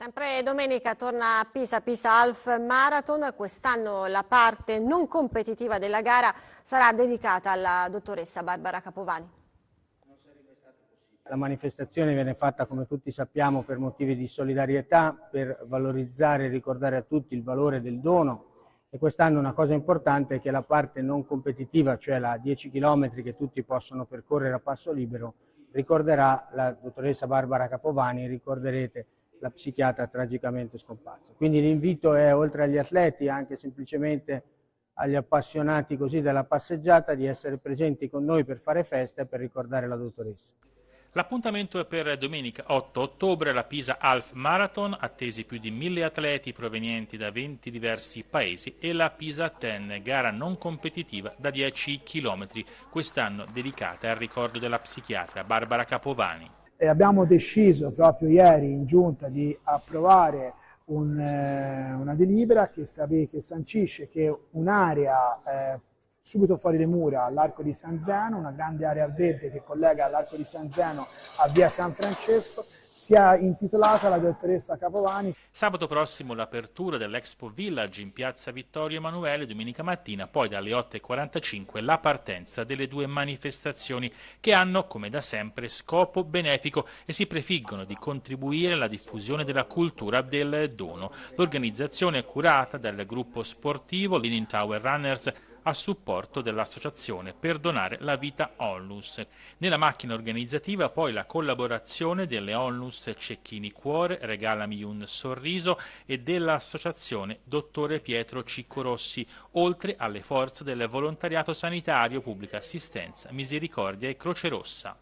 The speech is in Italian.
Sempre domenica torna a Pisa Pisa Half Marathon, quest'anno la parte non competitiva della gara sarà dedicata alla dottoressa Barbara Capovani. La manifestazione viene fatta come tutti sappiamo per motivi di solidarietà, per valorizzare e ricordare a tutti il valore del dono e quest'anno una cosa importante è che la parte non competitiva, cioè la 10 km che tutti possono percorrere a passo libero, ricorderà la dottoressa Barbara Capovani, ricorderete la psichiatra tragicamente scomparsa. Quindi l'invito è, oltre agli atleti, anche semplicemente agli appassionati così della passeggiata, di essere presenti con noi per fare festa e per ricordare la dottoressa. L'appuntamento è per domenica 8 ottobre alla Pisa Half Marathon, attesi più di mille atleti provenienti da 20 diversi paesi e la Pisa 10, gara non competitiva da 10 km, quest'anno dedicata al ricordo della psichiatra Barbara Capovani. E abbiamo deciso proprio ieri in giunta di approvare un, eh, una delibera che, che, sancisce che un'area eh, subito fuori le mura all'Arco di San Zeno, una grande area verde che collega l'Arco di San Zeno a Via San Francesco, sia intitolata la dottoressa Capovani. Sabato prossimo l'apertura dell'Expo Village in piazza Vittorio Emanuele, domenica mattina, poi dalle 8.45 la partenza delle due manifestazioni che hanno, come da sempre, scopo benefico e si prefiggono di contribuire alla diffusione della cultura del dono. L'organizzazione è curata dal gruppo sportivo Leaning Tower Runners a supporto dell'associazione Perdonare la vita Onlus. Nella macchina organizzativa poi la collaborazione delle Onlus Cecchini Cuore, Regalami un Sorriso e dell'associazione Dottore Pietro Ciccorossi, oltre alle forze del volontariato sanitario, pubblica assistenza, misericordia e Croce Rossa.